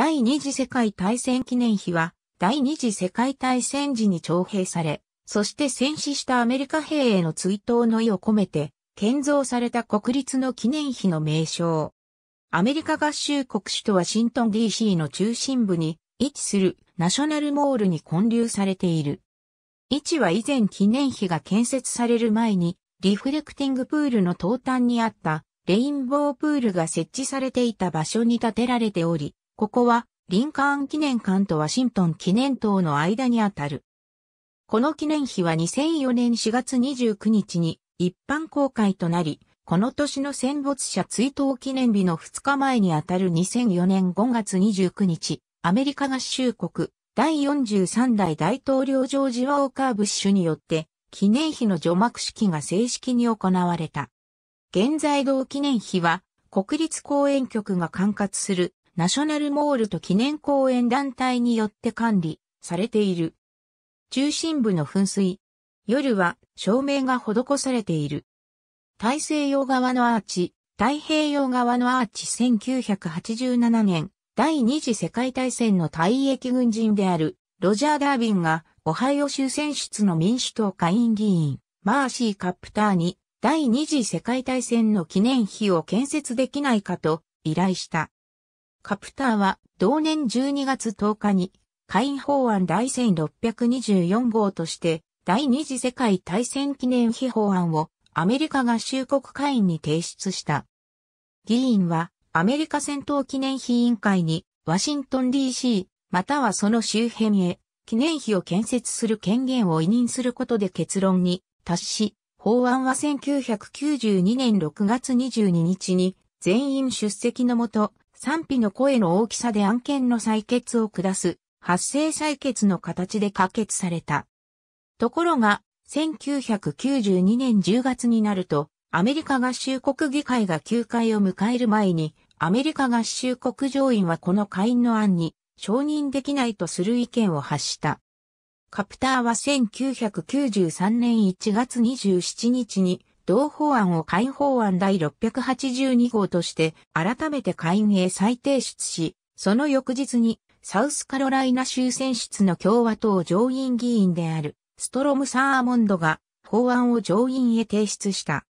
第二次世界大戦記念碑は、第二次世界大戦時に徴兵され、そして戦死したアメリカ兵への追悼の意を込めて、建造された国立の記念碑の名称。アメリカ合衆国首都ワシントン DC の中心部に位置するナショナルモールに建立されている。位置は以前記念碑が建設される前に、リフレクティングプールの東端にあったレインボープールが設置されていた場所に建てられており、ここは、リンカーン記念館とワシントン記念塔の間にあたる。この記念碑は2004年4月29日に一般公開となり、この年の戦没者追悼記念日の2日前にあたる2004年5月29日、アメリカ合衆国第43代大統領ジョージ・ワオカー・ブッシュによって記念碑の除幕式が正式に行われた。現在同記念碑は国立公園局が管轄するナショナルモールと記念公園団体によって管理されている。中心部の噴水。夜は照明が施されている。大西洋側のアーチ、太平洋側のアーチ1987年、第二次世界大戦の退役軍人である、ロジャー・ダービンが、オハイオ州選出の民主党下院議員、マーシー・カップターに、第二次世界大戦の記念碑を建設できないかと依頼した。カプターは同年12月10日に会員法案第1624号として第二次世界大戦記念日法案をアメリカ合衆国会員に提出した。議員はアメリカ戦闘記念碑委員会にワシントン DC またはその周辺へ記念碑を建設する権限を委任することで結論に達し、法案は1992年6月22日に全員出席のもと賛否の声の大きさで案件の採決を下す、発生採決の形で可決された。ところが、1992年10月になると、アメリカ合衆国議会が休会を迎える前に、アメリカ合衆国上院はこの会員の案に承認できないとする意見を発した。カプターは1993年1月27日に同法案を会法案第682号として改めて会員へ再提出し、その翌日にサウスカロライナ州選出の共和党上院議員であるストロム・サーモンドが法案を上院へ提出した。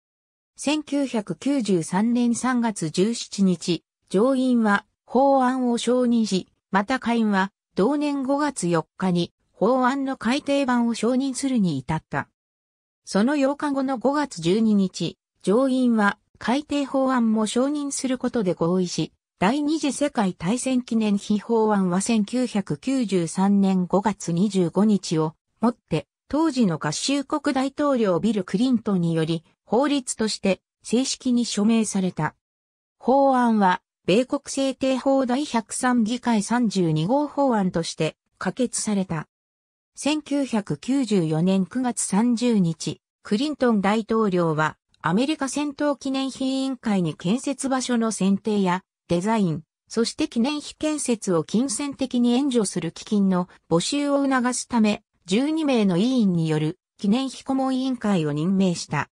1993年3月17日、上院は法案を承認し、また会員は同年5月4日に法案の改定版を承認するに至った。その8日後の5月12日、上院は改定法案も承認することで合意し、第二次世界大戦記念碑法案は1993年5月25日をもって、当時の合衆国大統領ビル・クリントンにより法律として正式に署名された。法案は、米国制定法第103議会32号法案として可決された。1994年9月30日、クリントン大統領はアメリカ戦闘記念碑委員会に建設場所の選定やデザイン、そして記念碑建設を金銭的に援助する基金の募集を促すため、12名の委員による記念碑顧問委員会を任命した。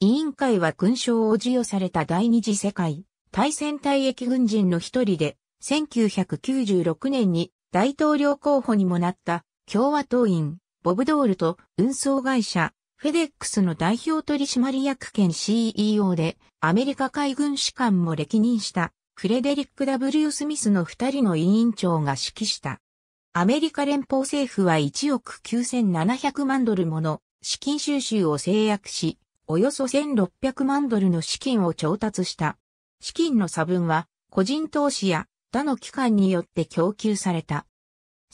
委員会は勲章を授与された第二次世界大戦退役軍人の一人で、1996年に大統領候補にもなった共和党員、ボブドールと運送会社、フェデックスの代表取締役兼 CEO で、アメリカ海軍士官も歴任した、フレデリック・ W・ スミスの二人の委員長が指揮した。アメリカ連邦政府は1億9700万ドルもの資金収集を制約し、およそ1600万ドルの資金を調達した。資金の差分は、個人投資や他の機関によって供給された。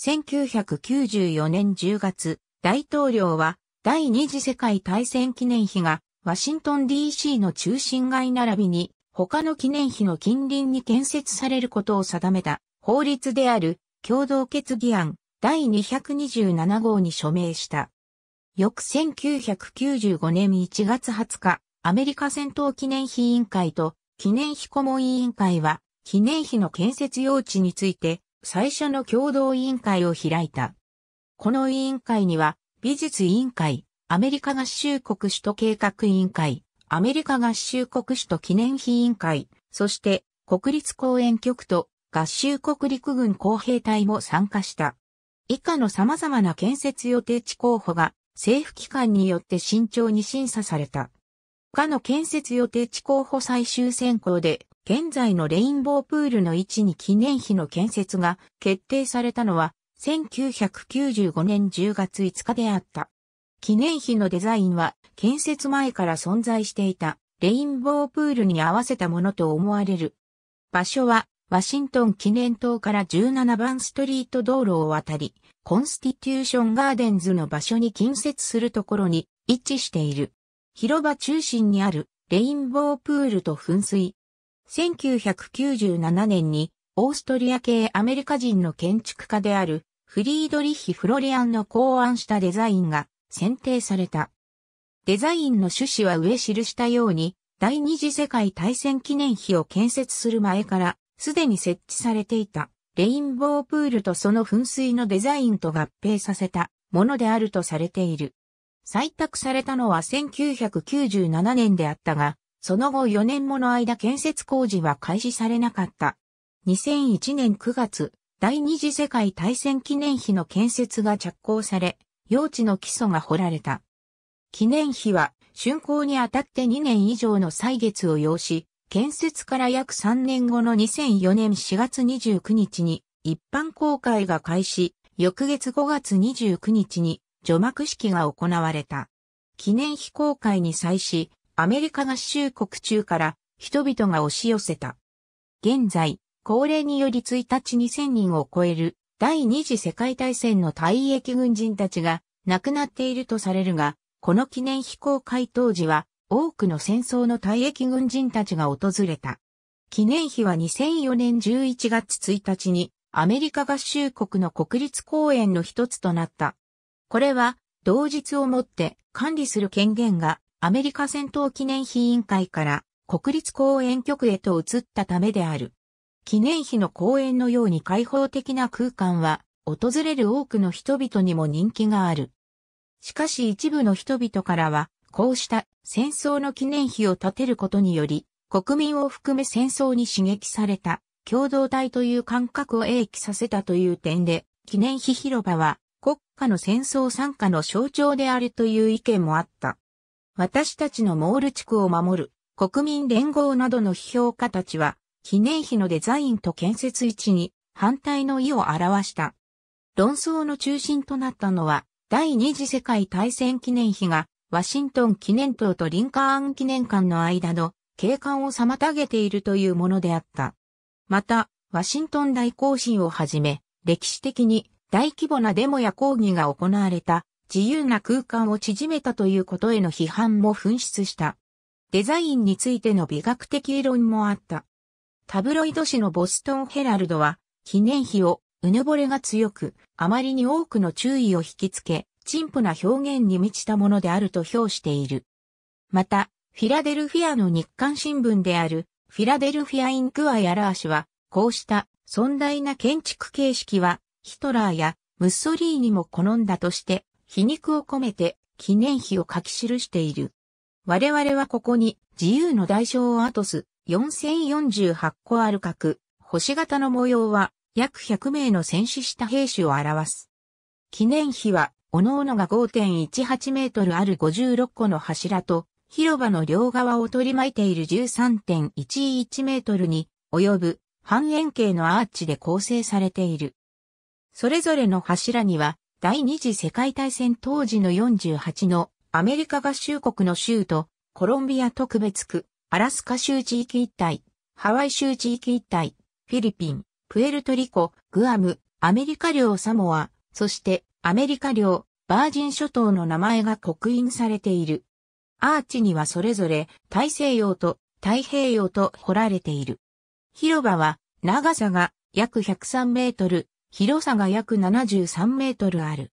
1994年10月、大統領は第二次世界大戦記念碑がワシントン DC の中心街並びに他の記念碑の近隣に建設されることを定めた法律である共同決議案第227号に署名した。翌1995年1月20日、アメリカ戦闘記念碑委員会と記念碑顧問委員会は記念碑の建設用地について最初の共同委員会を開いた。この委員会には、美術委員会、アメリカ合衆国首都計画委員会、アメリカ合衆国首都記念碑委員会、そして国立公園局と合衆国陸軍工兵隊も参加した。以下の様々な建設予定地候補が政府機関によって慎重に審査された。他の建設予定地候補最終選考で現在のレインボープールの位置に記念碑の建設が決定されたのは1995年10月5日であった。記念碑のデザインは建設前から存在していたレインボープールに合わせたものと思われる。場所はワシントン記念塔から17番ストリート道路を渡り、コンスティテューションガーデンズの場所に近接するところに位置している。広場中心にあるレインボープールと噴水、1997年にオーストリア系アメリカ人の建築家であるフリードリッヒ・フロリアンの考案したデザインが選定された。デザインの趣旨は上記したように第二次世界大戦記念碑を建設する前からすでに設置されていたレインボープールとその噴水のデザインと合併させたものであるとされている。採択されたのは1997年であったが、その後4年もの間建設工事は開始されなかった。2001年9月、第二次世界大戦記念碑の建設が着工され、用地の基礎が掘られた。記念碑は、竣工にあたって2年以上の歳月を要し、建設から約3年後の2004年4月29日に一般公開が開始、翌月5月29日に除幕式が行われた。記念碑公開に際し、アメリカ合衆国中から人々が押し寄せた。現在、高齢により1日2000人を超える第二次世界大戦の退役軍人たちが亡くなっているとされるが、この記念飛行会当時は多くの戦争の退役軍人たちが訪れた。記念碑は2004年11月1日にアメリカ合衆国の国立公園の一つとなった。これは同日をもって管理する権限がアメリカ戦闘記念碑委員会から国立公園局へと移ったためである。記念碑の公園のように開放的な空間は、訪れる多くの人々にも人気がある。しかし一部の人々からは、こうした戦争の記念碑を建てることにより、国民を含め戦争に刺激された共同体という感覚を影起させたという点で、記念碑広場は国家の戦争参加の象徴であるという意見もあった。私たちのモール地区を守る、国民連合などの批評家たちは、記念碑のデザインと建設位置に反対の意を表した。論争の中心となったのは、第二次世界大戦記念碑が、ワシントン記念塔とリンカーン記念館の間の景観を妨げているというものであった。また、ワシントン大行進をはじめ、歴史的に大規模なデモや抗議が行われた自由な空間を縮めたということへの批判も噴出した。デザインについての美学的異論もあった。タブロイド紙のボストンヘラルドは、記念碑をうぬぼれが強く、あまりに多くの注意を引きつけ、陳腐な表現に満ちたものであると評している。また、フィラデルフィアの日刊新聞である、フィラデルフィア・インクア・ヤラー氏は、こうした尊大な建築形式は、ヒトラーやムッソリーにも好んだとして、皮肉を込めて記念碑を書き記している。我々はここに自由の代償を後す4048個ある角、星型の模様は約100名の戦死した兵士を表す。記念碑は、各々が5.18メートルある56個の柱と、広場の両側を取り巻いている13.11メートルに及ぶ半円形のアーチで構成されている。それぞれの柱には第二次世界大戦当時の48のアメリカ合衆国の州とコロンビア特別区、アラスカ州地域一帯、ハワイ州地域一帯、フィリピン、プエルトリコ、グアム、アメリカ領サモア、そしてアメリカ領バージン諸島の名前が刻印されている。アーチにはそれぞれ大西洋と太平洋と掘られている。広場は長さが約103メートル、広さが約73メートルある。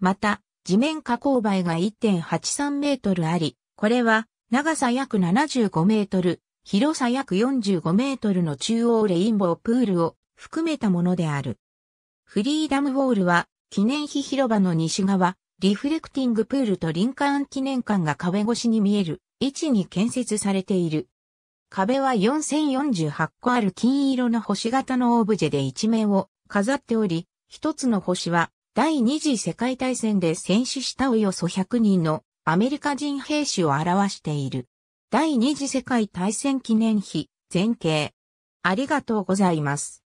また、地面加工倍が1.83メートルあり、これは長さ約75メートル、広さ約45メートルの中央レインボープールを含めたものである。フリーダムウォールは記念碑広場の西側、リフレクティングプールとリンカーン記念館が壁越しに見える位置に建設されている。壁は4048個ある金色の星型のオブジェで一面を飾っており、一つの星は第二次世界大戦で戦死したおよそ100人のアメリカ人兵士を表している。第二次世界大戦記念碑、前景。ありがとうございます。